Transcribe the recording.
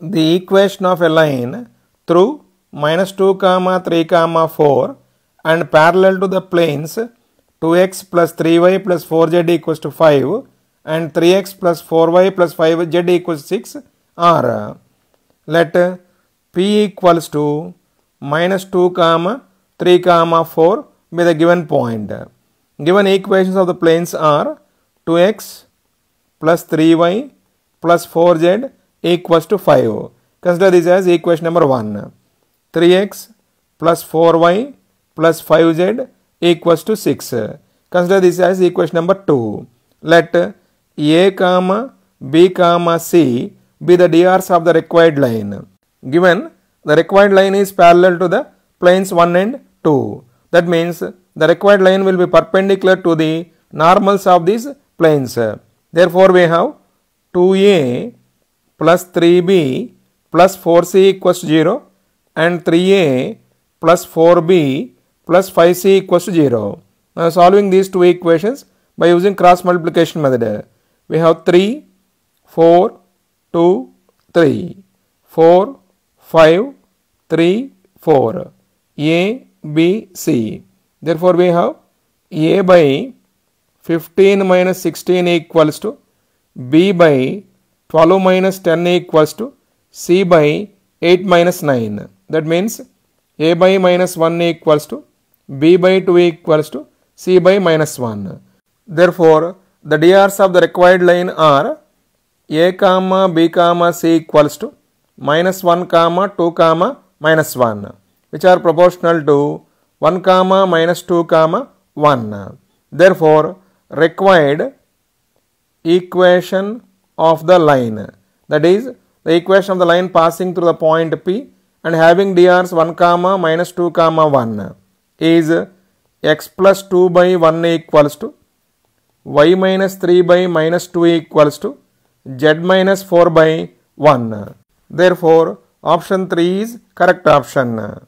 the equation of a line through minus 2 comma 3 comma 4 and parallel to the planes 2x plus 3y plus 4z equals to 5 and 3x plus 4y plus 5z equals 6 are let p equals to minus 2 comma 3 comma 4 be the given point. Given equations of the planes are 2x plus 3y plus 4z a equals to 5. Consider this as equation number 1. 3x plus 4y plus 5z equals to 6. Consider this as equation number 2. Let a comma b comma c be the drs of the required line. Given the required line is parallel to the planes 1 and 2. That means the required line will be perpendicular to the normals of these planes. Therefore, we have 2a plus 3b plus 4c equals to 0 and 3a plus 4b plus 5c equals to 0. Now solving these two equations by using cross multiplication method. We have 3, 4, 2, 3, 4, 5, 3, 4, a, b, c. Therefore we have a by 15 minus 16 equals to b by Follow 10 equals to c by 8 minus 9. That means a by minus 1 equals to b by 2 equals to c by minus 1. Therefore, the drs of the required line are a comma b comma c equals to minus 1 comma 2 comma minus 1 which are proportional to 1 comma minus 2 comma 1. Therefore, required equation of the line. That is the equation of the line passing through the point P and having drs 1 comma minus 2 comma 1 is x plus 2 by 1 equals to y minus 3 by minus 2 equals to z minus 4 by 1. Therefore, option 3 is correct option.